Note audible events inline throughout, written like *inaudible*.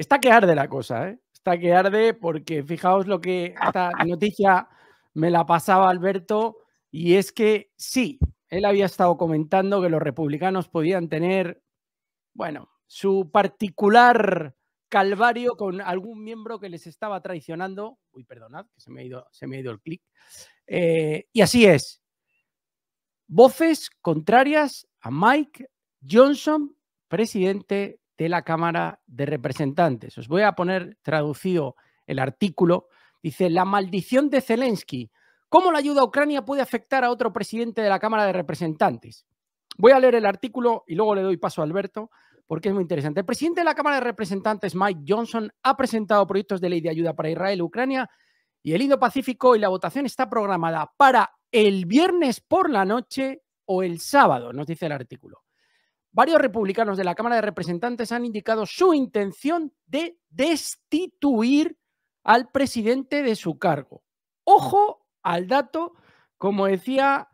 Está que arde la cosa, ¿eh? Está que arde porque fijaos lo que esta noticia me la pasaba Alberto y es que sí, él había estado comentando que los republicanos podían tener, bueno, su particular calvario con algún miembro que les estaba traicionando. Uy, perdonad, que se me ha ido, se me el clic. Eh, y así es. Voces contrarias a Mike Johnson, presidente de la Cámara de Representantes. Os voy a poner traducido el artículo. Dice, la maldición de Zelensky. ¿Cómo la ayuda a Ucrania puede afectar a otro presidente de la Cámara de Representantes? Voy a leer el artículo y luego le doy paso a Alberto porque es muy interesante. El presidente de la Cámara de Representantes, Mike Johnson, ha presentado proyectos de ley de ayuda para Israel, Ucrania y el Indo-Pacífico y la votación está programada para el viernes por la noche o el sábado, nos dice el artículo varios republicanos de la Cámara de Representantes han indicado su intención de destituir al presidente de su cargo. Ojo al dato, como decía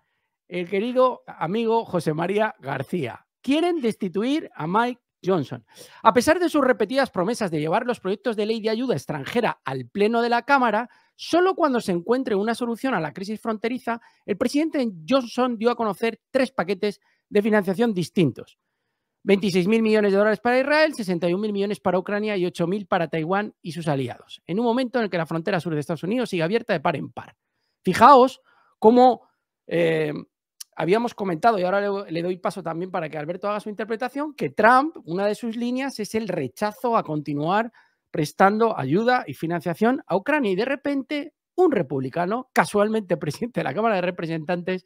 el querido amigo José María García. Quieren destituir a Mike Johnson. A pesar de sus repetidas promesas de llevar los proyectos de ley de ayuda extranjera al Pleno de la Cámara, solo cuando se encuentre una solución a la crisis fronteriza, el presidente Johnson dio a conocer tres paquetes de financiación distintos. 26.000 mil millones de dólares para Israel, 61.000 mil millones para Ucrania y 8.000 para Taiwán y sus aliados, en un momento en el que la frontera sur de Estados Unidos sigue abierta de par en par. Fijaos cómo eh, habíamos comentado, y ahora le, le, doy paso también para que Alberto haga su interpretación, que Trump, una de sus líneas es el rechazo a continuar prestando ayuda y financiación a Ucrania. Y de repente, un republicano, casualmente presidente de la Cámara de Representantes,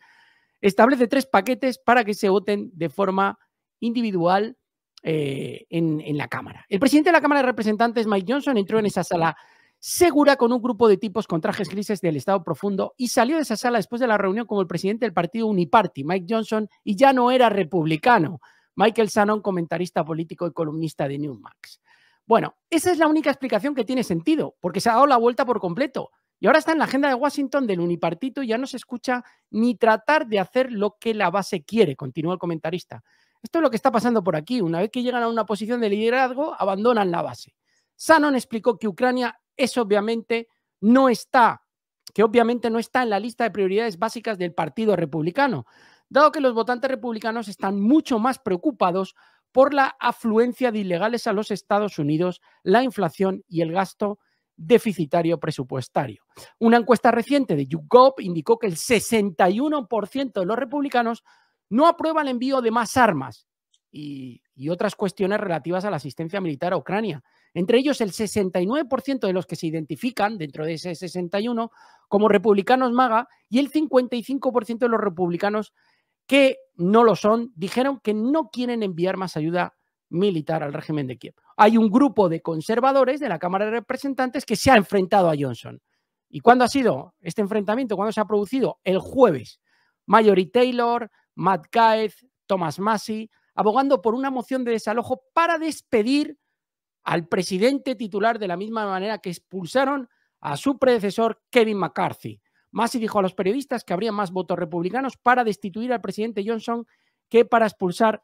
establece tres paquetes para que se voten de forma individual eh, en, la Cámara. El presidente de la Cámara de Representantes, Mike Johnson, entró en esa sala segura con un grupo de tipos con trajes grises del Estado profundo y salió de esa sala después de la reunión como el presidente del partido Uniparty, Mike Johnson, y ya no era republicano. Michael Shannon, comentarista político y columnista de Newmax. Bueno, esa es la única explicación que tiene sentido, porque se ha dado la vuelta por completo. Y ahora está en la agenda de Washington del unipartito y ya no se escucha ni tratar de hacer lo que la base quiere, continúa el comentarista. Esto es lo que está pasando por aquí. Una vez que llegan a una posición de liderazgo, abandonan la base. Sanon explicó que Ucrania es obviamente no está, que obviamente no está en la lista de prioridades básicas del Partido Republicano, dado que los votantes republicanos están mucho más preocupados por la afluencia de ilegales a los Estados Unidos, la inflación y el gasto deficitario presupuestario. Una encuesta reciente de YouGov indicó que el 61% de los republicanos no aprueba el envío de más armas y, otras cuestiones relativas a la asistencia militar a Ucrania. Entre ellos, el 69% de los que se identifican dentro de ese 61 como republicanos MAGA y el 55% de los republicanos que no lo son dijeron que no quieren enviar más ayuda militar al régimen de Kiev. Hay un grupo de conservadores de la Cámara de Representantes que se ha enfrentado a Johnson. ¿Y cuándo ha sido este enfrentamiento? ¿Cuándo se ha producido? El jueves. y Taylor, Matt Gaetz, Thomas Massey, abogando por una moción de desalojo para despedir al presidente titular de la misma manera que expulsaron a su predecesor Kevin McCarthy. Massey dijo a los periodistas que habría más votos republicanos para destituir al presidente Johnson que para expulsar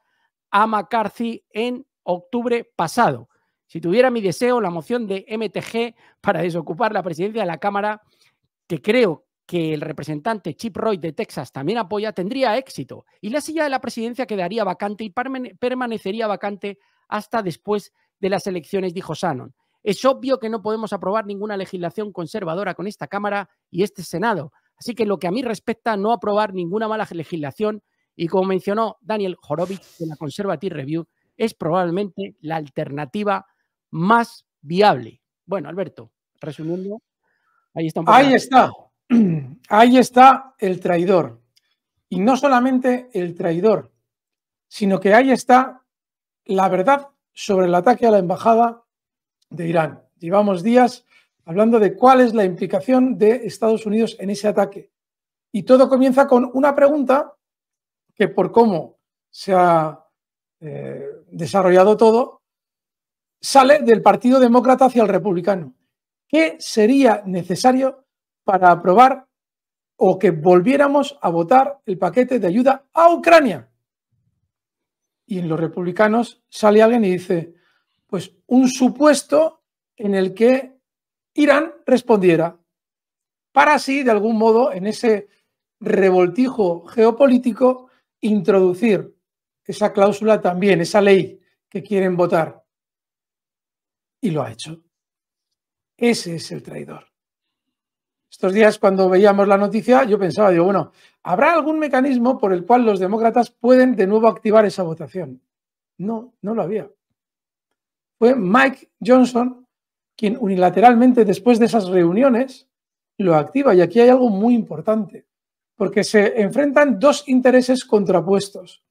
a McCarthy en octubre pasado. Si tuviera mi deseo, la moción de MTG para desocupar la presidencia de la Cámara, que creo que el representante Chip Roy de Texas también apoya, tendría éxito y la silla de la presidencia quedaría vacante y permanecería vacante hasta después de las elecciones, dijo Shannon. Es obvio que no podemos aprobar ninguna legislación conservadora con esta Cámara y este Senado, así que lo que a mí respecta, no aprobar ninguna mala legislación y como mencionó Daniel Horowitz de la Conservative Review, es probablemente la alternativa más viable. Bueno, Alberto, resumiendo, ahí está. Un ahí está. *clears throat* ahí está el traidor. Y no solamente el traidor, sino que ahí está la verdad sobre el ataque a la embajada de Irán. Llevamos días hablando de cuál es la implicación de Estados Unidos en ese ataque. Y todo comienza con una pregunta que por cómo se ha eh, desarrollado todo, sale del Partido Demócrata hacia el Republicano. ¿Qué sería necesario para aprobar o que volviéramos a votar el paquete de ayuda a Ucrania. Y en los republicanos sale alguien y dice, pues un supuesto en el que Irán respondiera para así, de algún modo, en ese revoltijo geopolítico, introducir esa cláusula también, esa ley que quieren votar. Y lo ha hecho. Ese es el traidor. Estos días cuando veíamos la noticia, yo pensaba, digo, bueno, ¿habrá algún mecanismo por el cual los demócratas pueden de nuevo activar esa votación? No, no lo había. Fue Mike Johnson quien unilateralmente, después de esas reuniones, lo activa. Y aquí hay algo muy importante, porque se enfrentan dos intereses contrapuestos.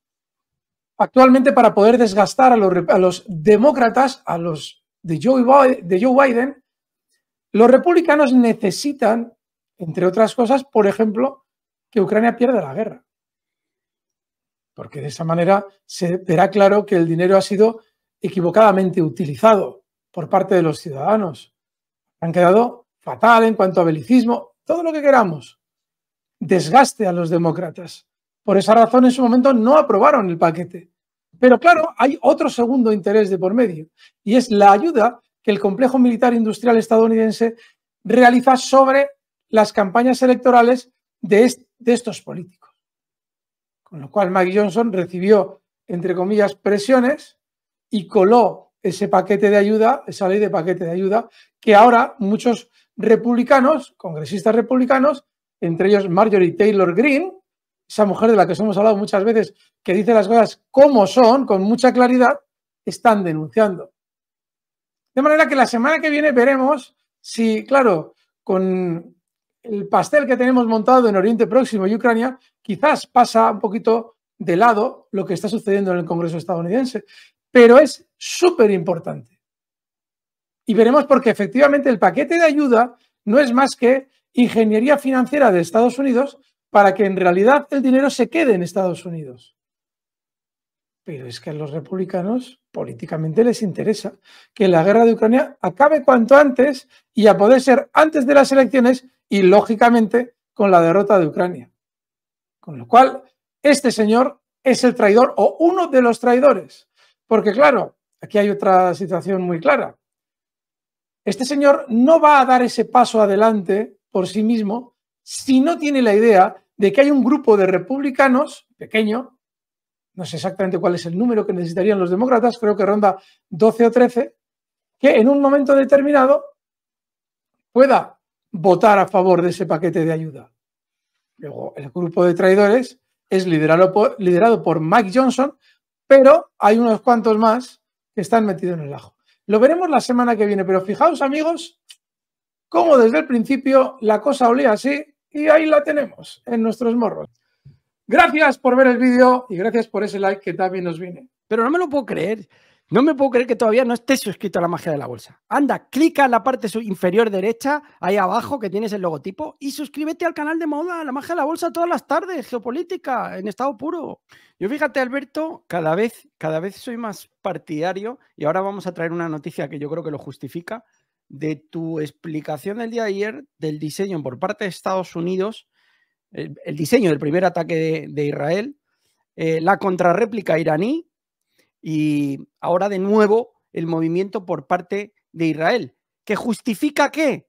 Actualmente, para poder desgastar a los, demócratas, a los de Joe, de Joe Biden, los republicanos necesitan entre otras cosas, por ejemplo, que Ucrania pierda la guerra. Porque de esa manera se verá claro que el dinero ha sido equivocadamente utilizado por parte de los ciudadanos. Han quedado fatal en cuanto a belicismo, todo lo que queramos. Desgaste a los demócratas. Por esa razón, en su momento no aprobaron el paquete. Pero claro, hay otro segundo interés de por medio, y es la ayuda que el complejo militar industrial estadounidense realiza sobre las campañas electorales de, estos políticos. Con lo cual, Maggie Johnson recibió, entre comillas, presiones y coló ese paquete de ayuda, esa ley de paquete de ayuda, que ahora muchos republicanos, congresistas republicanos, entre ellos Marjorie Taylor Greene, esa mujer de la que hemos hablado muchas veces, que dice las cosas como son, con mucha claridad, están denunciando. De manera que la semana que viene veremos si, claro, con el pastel que tenemos montado en Oriente Próximo y Ucrania quizás pasa un poquito de lado lo que está sucediendo en el Congreso estadounidense, pero es súper importante. Y veremos porque efectivamente el paquete de ayuda no es más que ingeniería financiera de Estados Unidos para que en realidad el dinero se quede en Estados Unidos. Pero es que a los republicanos políticamente les interesa que la guerra de Ucrania acabe cuanto antes y a poder ser antes de las elecciones y lógicamente con la derrota de Ucrania. Con lo cual, este señor es el traidor o uno de los traidores. Porque claro, aquí hay otra situación muy clara. Este señor no va a dar ese paso adelante por sí mismo si no tiene la idea de que hay un grupo de republicanos pequeño, no sé exactamente cuál es el número que necesitarían los demócratas, creo que ronda 12 o 13, que en un momento determinado pueda votar a favor de ese paquete de ayuda. Luego, el grupo de traidores es liderado por, Mike Johnson, pero hay unos cuantos más que están metidos en el ajo. Lo veremos la semana que viene, pero fijaos amigos, cómo desde el principio la cosa olía así y ahí la tenemos en nuestros morros. Gracias por ver el vídeo y gracias por ese like que también nos viene. Pero no me lo puedo creer. No me puedo creer que todavía no estés suscrito a la magia de la bolsa. Anda, clica en la parte inferior derecha, ahí abajo que tienes el logotipo, y suscríbete al canal de moda, la magia de la bolsa, todas las tardes, geopolítica, en estado puro. Yo fíjate, Alberto, cada vez, cada vez soy más partidario, y ahora vamos a traer una noticia que yo creo que lo justifica, de tu explicación del día de ayer del diseño por parte de Estados Unidos, el, diseño del primer ataque de, Israel, eh, la contrarréplica iraní y ahora de nuevo el movimiento por parte de Israel, que justifica qué?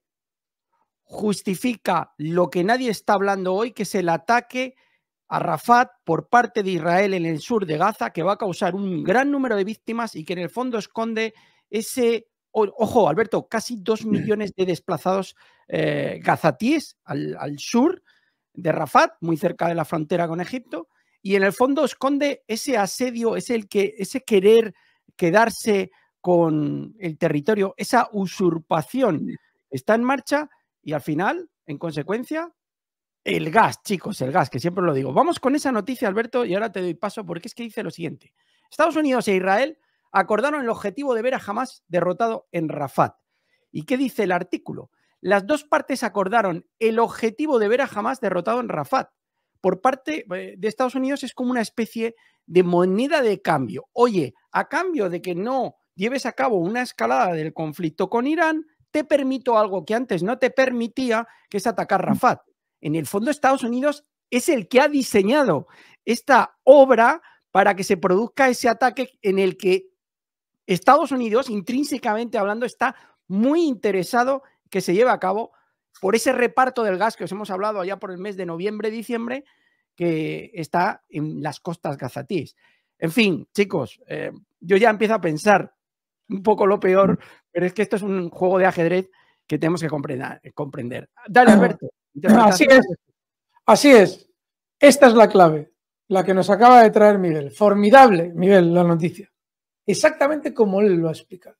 Justifica lo que nadie está hablando hoy, que es el ataque a Rafat por parte de Israel en el sur de Gaza, que va a causar un gran número de víctimas y que en el fondo esconde ese, ojo, Alberto, casi dos mm. millones de desplazados eh, gazatíes al, sur de Rafat, muy cerca de la frontera con Egipto, y en el fondo esconde ese asedio, es el que, ese querer quedarse con el territorio, esa usurpación está en marcha y al final, en consecuencia, el gas, chicos, el gas, que siempre lo digo. Vamos con esa noticia, Alberto, y ahora te doy paso porque es que dice lo siguiente. Estados Unidos e Israel acordaron el objetivo de ver a Hamas derrotado en Rafat. ¿Y qué dice el artículo? Las dos partes acordaron el objetivo de ver a Hamas derrotado en Rafat por parte eh, de Estados Unidos es como una especie de moneda de cambio. Oye, a cambio de que no lleves a cabo una escalada del conflicto con Irán, te permito algo que antes no te permitía, que es atacar mm. Rafat. En el fondo, Estados Unidos es el que ha diseñado esta obra para que se produzca ese ataque en el que Estados Unidos, intrínsecamente hablando, está muy interesado que se lleve a cabo por ese reparto del gas que os hemos hablado allá por el mes de noviembre-diciembre que está en las costas gazatís. En fin, chicos, eh, yo ya empiezo a pensar un poco lo peor, pero es que esto es un juego de ajedrez que tenemos que comprender. Dale, Alberto. Ah, así es. Así es. Esta es la clave, la que nos acaba de traer Miguel. Formidable, Miguel, la noticia. Exactamente como él lo ha explicado.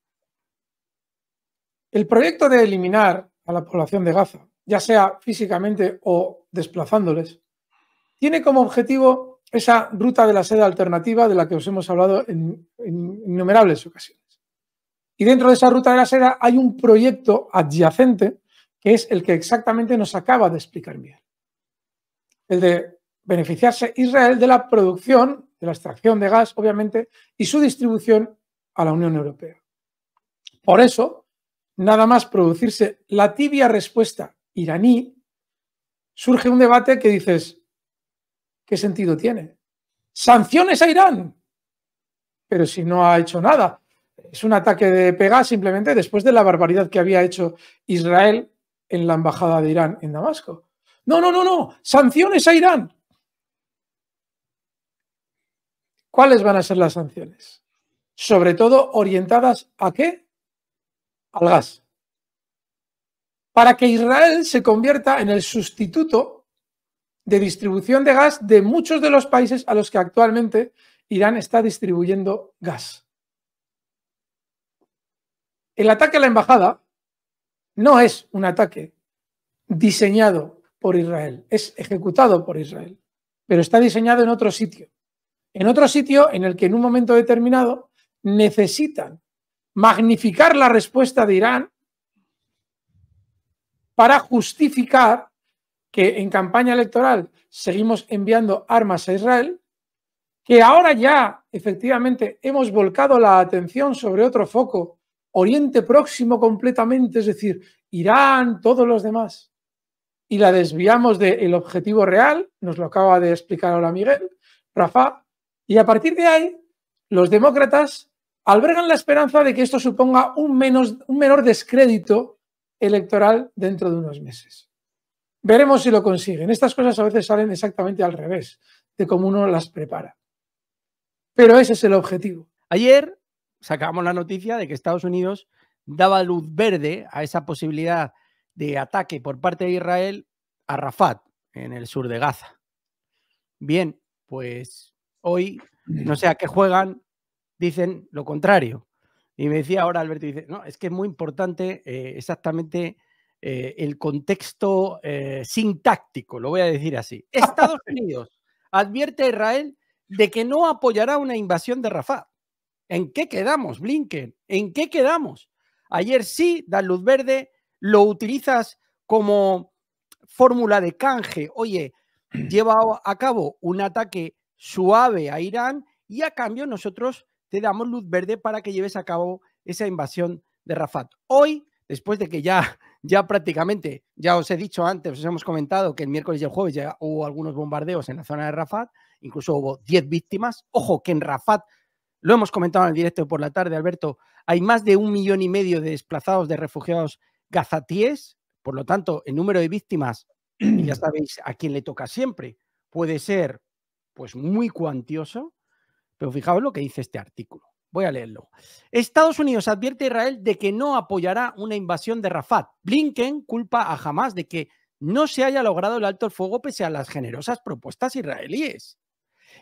El proyecto de eliminar a la población de Gaza, ya sea físicamente o desplazándoles, tiene como objetivo esa ruta de la seda alternativa de la que os hemos hablado en, innumerables ocasiones. Y dentro de esa ruta de la seda hay un proyecto adyacente que es el que exactamente nos acaba de explicar bien. El de beneficiarse Israel de la producción, de la extracción de gas, obviamente, y su distribución a la Unión Europea. Por eso, nada más producirse la tibia respuesta iraní, surge un debate que dices, ¿qué sentido tiene? Sanciones a Irán, pero si no ha hecho nada. Es un ataque de pega simplemente después de la barbaridad que había hecho Israel en la embajada de Irán en Damasco. No, no, no, no, sanciones a Irán. ¿Cuáles van a ser las sanciones? Sobre todo orientadas a qué? al gas, para que Israel se convierta en el sustituto de distribución de gas de muchos de los países a los que actualmente Irán está distribuyendo gas. El ataque a la embajada no es un ataque diseñado por Israel, es ejecutado por Israel, pero está diseñado en otro sitio. En otro sitio en el que en un momento determinado necesitan magnificar la respuesta de Irán para justificar que en campaña electoral seguimos enviando armas a Israel, que ahora ya efectivamente hemos volcado la atención sobre otro foco, Oriente Próximo completamente, es decir, Irán, todos los demás, y la desviamos del objetivo real, nos lo acaba de explicar ahora Miguel, Rafa, y a partir de ahí los demócratas albergan la esperanza de que esto suponga un, menos, un menor descrédito electoral dentro de unos meses. Veremos si lo consiguen. Estas cosas a veces salen exactamente al revés de cómo uno las prepara. Pero ese es el objetivo. Ayer sacamos la noticia de que Estados Unidos daba luz verde a esa posibilidad de ataque por parte de Israel a Rafat, en el sur de Gaza. Bien, pues hoy no sé a qué juegan, dicen lo contrario. Y me decía ahora Alberto, dice, no, es que es muy importante eh, exactamente eh, el contexto eh, sintáctico, lo voy a decir así. *laughs* Estados Unidos advierte a Israel de que no apoyará una invasión de Rafah. ¿En qué quedamos, Blinken? ¿En qué quedamos? Ayer sí, da luz verde, lo utilizas como fórmula de canje. Oye, *clears throat* lleva a cabo un ataque suave a Irán y a cambio nosotros te damos luz verde para que lleves a cabo esa invasión de Rafat. Hoy, después de que ya, *laughs* ya prácticamente, ya os he dicho antes, os hemos comentado que el miércoles y el jueves ya hubo algunos bombardeos en la zona de Rafat, incluso hubo 10 víctimas. Ojo, que en Rafat, lo hemos comentado en el directo por la tarde, Alberto, hay más de un millón y medio de desplazados, de refugiados gazatíes, por lo tanto, el número de víctimas, ya *clears throat* sabéis a quién le toca siempre, puede ser pues muy cuantioso pero fijaos lo que dice este artículo. Voy a leerlo. Estados Unidos advierte a Israel de que no apoyará una invasión de Rafat. Blinken culpa a Hamas de que no se haya logrado el alto el fuego pese a las generosas propuestas israelíes.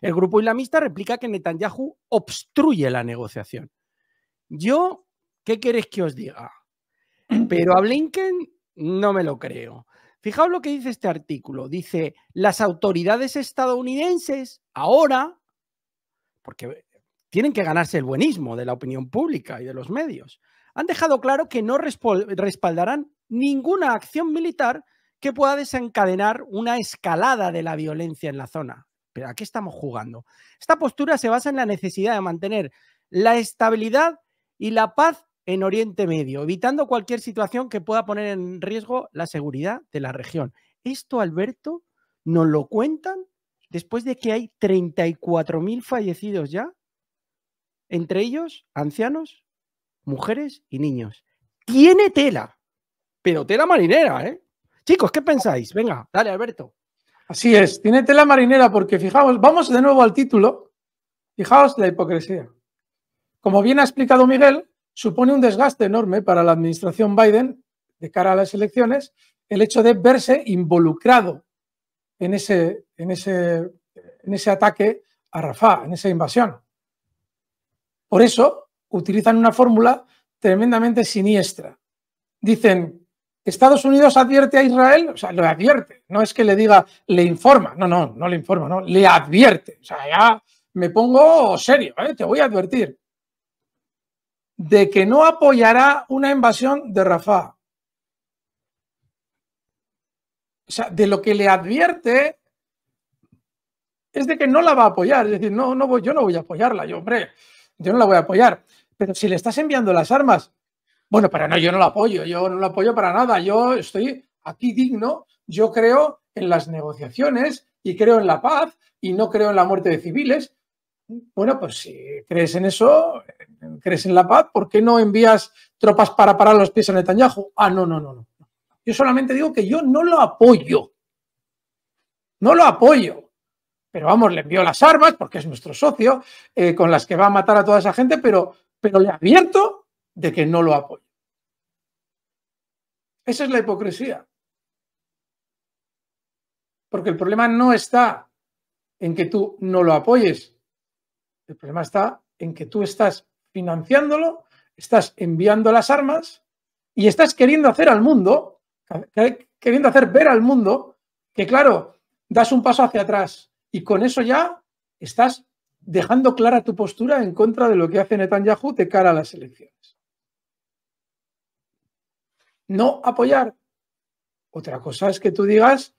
El grupo islamista replica que Netanyahu obstruye la negociación. Yo, ¿qué queréis que os diga? *clears throat* Pero a Blinken no me lo creo. Fijaos lo que dice este artículo. Dice, las autoridades estadounidenses ahora porque tienen que ganarse el buenismo de la opinión pública y de los medios, han dejado claro que no respaldarán ninguna acción militar que pueda desencadenar una escalada de la violencia en la zona. ¿Pero a qué estamos jugando? Esta postura se basa en la necesidad de mantener la estabilidad y la paz en Oriente Medio, evitando cualquier situación que pueda poner en riesgo la seguridad de la región. Esto, Alberto, nos lo cuentan después de que hay 34.000 fallecidos ya, entre ellos ancianos, mujeres y niños. Tiene tela, pero tela marinera, ¿eh? Chicos, ¿qué pensáis? Venga, dale, Alberto. Así es, tiene tela marinera porque fijaos, vamos de nuevo al título, fijaos la hipocresía. Como bien ha explicado Miguel, supone un desgaste enorme para la administración Biden de cara a las elecciones el hecho de verse involucrado en ese en ese, en ese ataque a Rafah, en esa invasión. Por eso utilizan una fórmula tremendamente siniestra. Dicen, Estados Unidos advierte a Israel, o sea, lo advierte, no es que le diga, le informa, no, no, no le informa, no, le advierte, o sea, ya me pongo serio, ¿eh? te voy a advertir, de que no apoyará una invasión de Rafah. O sea, de lo que le advierte es de que no la va a apoyar. Es decir, no, no voy, yo no voy a apoyarla, yo, hombre, yo no la voy a apoyar. Pero si le estás enviando las armas, bueno, pero no, yo no la apoyo, yo no la apoyo para nada, yo estoy aquí digno, yo creo en las negociaciones y creo en la paz y no creo en la muerte de civiles. Bueno, pues si crees en eso, crees en la paz, ¿por qué no envías tropas para parar los pies a Netanyahu? Ah, no, no, no, no. Yo solamente digo que yo no lo apoyo. No lo apoyo pero vamos, le envió las armas porque es nuestro socio, eh, con las que va a matar a toda esa gente, pero, pero le advierto de que no lo apoye. Esa es la hipocresía. Porque el problema no está en que tú no lo apoyes, el problema está en que tú estás financiándolo, estás enviando las armas y estás queriendo hacer al mundo, queriendo hacer ver al mundo que, claro, das un paso hacia atrás, y con eso ya estás dejando clara tu postura en contra de lo que hace Netanyahu de cara a las elecciones. No apoyar. Otra cosa es que tú digas,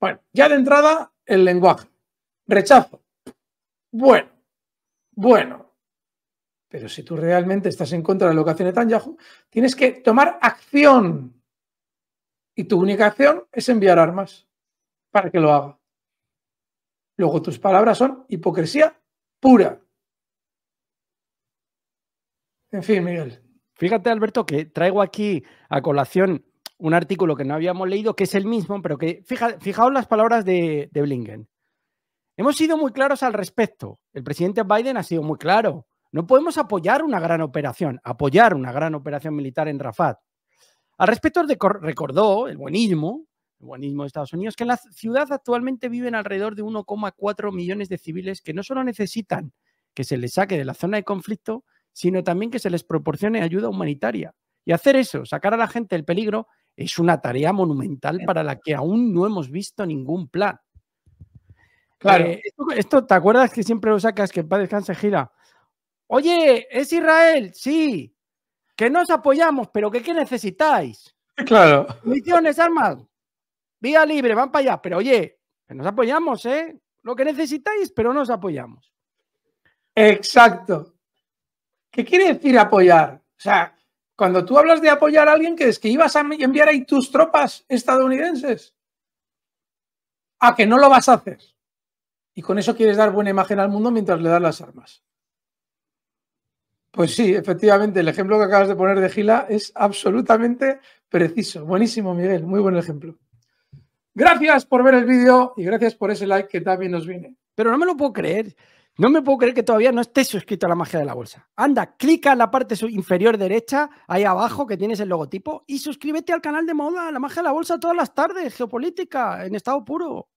bueno, ya de entrada el lenguaje. Rechazo. Bueno, bueno. Pero si tú realmente estás en contra de lo que hace Netanyahu, tienes que tomar acción. Y tu única acción es enviar armas para que lo haga. Luego tus palabras son hipocresía pura. En fin, Miguel. Fíjate, Alberto, que traigo aquí a colación un artículo que no habíamos leído, que es el mismo, pero que fijaos las palabras de, de Blinken. Hemos sido muy claros al respecto. El presidente Biden ha sido muy claro. No podemos apoyar una gran operación, apoyar una gran operación militar en Rafat. Al respecto recordó el buenismo el de Estados Unidos, que en la ciudad actualmente viven alrededor de 1,4 millones de civiles que no solo necesitan que se les saque de la zona de conflicto, sino también que se les proporcione ayuda humanitaria. Y hacer eso, sacar a la gente del peligro, es una tarea monumental para la que aún no hemos visto ningún plan. Claro. Eh, esto, ¿te acuerdas que siempre lo sacas que en paz descanse gira? Oye, es Israel, sí. Que nos apoyamos, pero ¿qué, necesitáis? *laughs* Claro. Misiones, armas. Vía libre, van para allá, pero oye, nos apoyamos, ¿eh? Lo que necesitáis, pero nos apoyamos. Exacto. ¿Qué quiere decir apoyar? O sea, cuando tú hablas de apoyar a alguien, ¿qué es? ¿Que ibas a enviar ahí tus tropas estadounidenses? A ah, que no lo vas a hacer. Y con eso quieres dar buena imagen al mundo mientras le das las armas. Pues sí, efectivamente, el ejemplo que acabas de poner de Gila es absolutamente preciso. Buenísimo, Miguel, muy buen ejemplo. Gracias por ver el vídeo y gracias por ese like que también nos viene. Pero no me lo puedo creer. No me puedo creer que todavía no estés suscrito a la magia de la bolsa. Anda, clica en la parte inferior derecha, ahí abajo que tienes el logotipo, y suscríbete al canal de moda, la magia de la bolsa, todas las tardes, geopolítica, en estado puro.